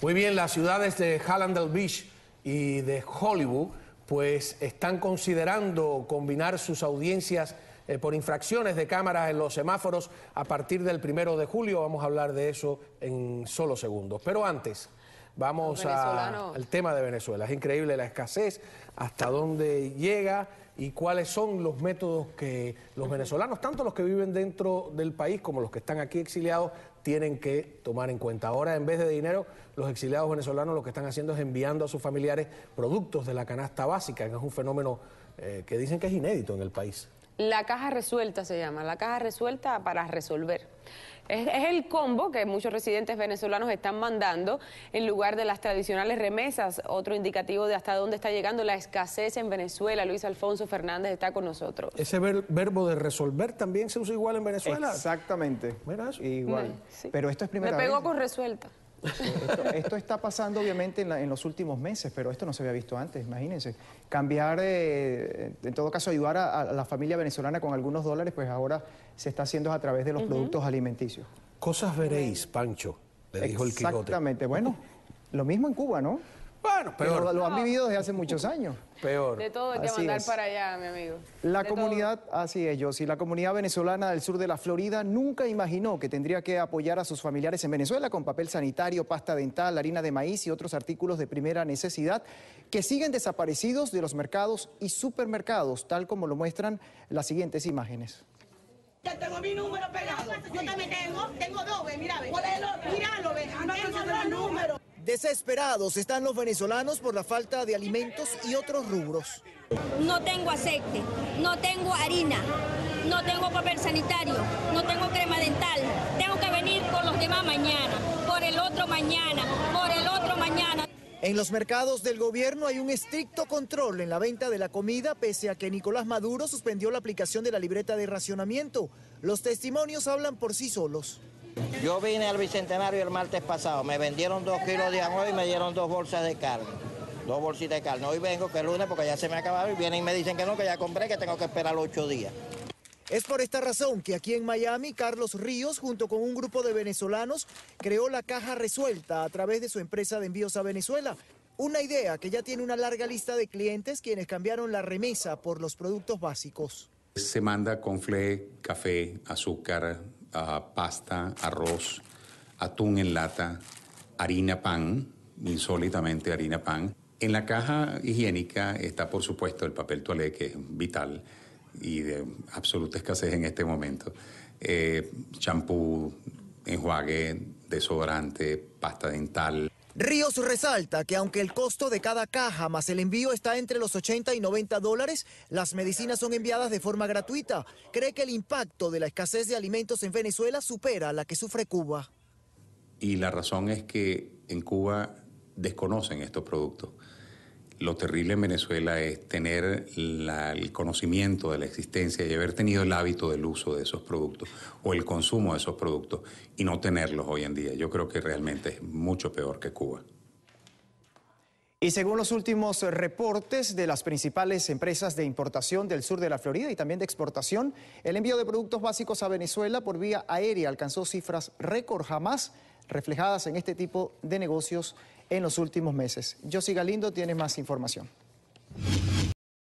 Muy bien, las ciudades de Hallandale Beach y de Hollywood pues están considerando combinar sus audiencias eh, por infracciones de cámaras en los semáforos a partir del primero de julio. Vamos a hablar de eso en solo segundos. Pero antes... Vamos al tema de Venezuela. Es increíble la escasez, hasta dónde llega y cuáles son los métodos que los venezolanos, tanto los que viven dentro del país como los que están aquí exiliados, tienen que tomar en cuenta. Ahora, en vez de dinero, los exiliados venezolanos lo que están haciendo es enviando a sus familiares productos de la canasta básica, que es un fenómeno eh, que dicen que es inédito en el país. La caja resuelta se llama, la caja resuelta para resolver. Es, el combo que muchos residentes venezolanos están mandando en lugar de las tradicionales remesas, otro indicativo de hasta dónde está llegando la escasez en Venezuela. Luis Alfonso Fernández está con nosotros. Ese verbo de resolver también se usa igual en Venezuela. Exactamente. bueno, Igual. Pero esto es primera Me pegó con resuelta. Esto, está pasando obviamente en, los últimos meses, pero esto no se había visto antes, imagínense. Cambiar, eh, en todo caso, ayudar a, la familia venezolana con algunos dólares, pues ahora se está haciendo a través de los productos alimenticios. Cosas veréis, Pancho, le dijo el Quijote. Exactamente, bueno, lo mismo en Cuba, ¿no? Bueno, peor. Lo, han vivido desde hace muchos años. Peor. De todo hay que mandar para allá, mi amigo. La comunidad, así es, si la comunidad venezolana del sur de la Florida nunca imaginó que tendría que apoyar a sus familiares en Venezuela con papel sanitario, pasta dental, harina de maíz y otros artículos de primera necesidad que siguen desaparecidos de los mercados y supermercados, tal como lo muestran las siguientes imágenes. Ya tengo mi número pegado. Yo también tengo, tengo dos, ve, mira, ve. Míralo, ve. Ah, tengo dos números. Desesperados están los venezolanos por la falta de alimentos y otros rubros. No tengo aceite, no tengo harina, no tengo papel sanitario, no tengo crema dental. Tengo que venir por los demás mañana, por el otro mañana, por el otro mañana. En los mercados del gobierno hay un estricto control en la venta de la comida, pese a que Nicolás Maduro suspendió la aplicación de la libreta de racionamiento. Los testimonios hablan por sí solos. Yo vine al Bicentenario el martes pasado, me vendieron dos kilos de arroz y me dieron dos bolsas de carne, dos bolsitas de carne. Hoy vengo que es lunes porque ya se me ha acabado y vienen y me dicen que no, que ya compré, que tengo que esperar ocho días. Es por esta razón que aquí en Miami, Carlos Ríos, junto con un grupo de venezolanos, creó la caja resuelta a través de su empresa de envíos a Venezuela. Una idea que ya tiene una larga lista de clientes quienes cambiaron la remesa por los productos básicos. Se manda con fle, café, azúcar, pasta, arroz, atún en lata, harina pan, insólitamente harina pan. En la caja higiénica está, por supuesto, el papel toalé, que es vital y de absoluta escasez en este momento. Eh, champú, enjuague, desodorante, pasta dental, Ríos resalta que aunque el costo de cada caja más el envío está entre los 80 y 90 dólares, las medicinas son enviadas de forma gratuita. Cree que el impacto de la escasez de alimentos en Venezuela supera la que sufre Cuba. Y la razón es que en Cuba desconocen estos productos. Lo terrible en Venezuela es tener el conocimiento de la existencia y haber tenido el hábito del uso de esos productos o el consumo de esos productos y no tenerlos hoy en día. Yo creo que realmente es mucho peor que Cuba. Y según los últimos reportes de las principales empresas de importación del sur de la Florida y también de exportación, el envío de productos básicos a Venezuela por vía aérea alcanzó cifras récord jamás reflejadas en este tipo de negocios en los últimos meses. Yo Galindo tiene más información.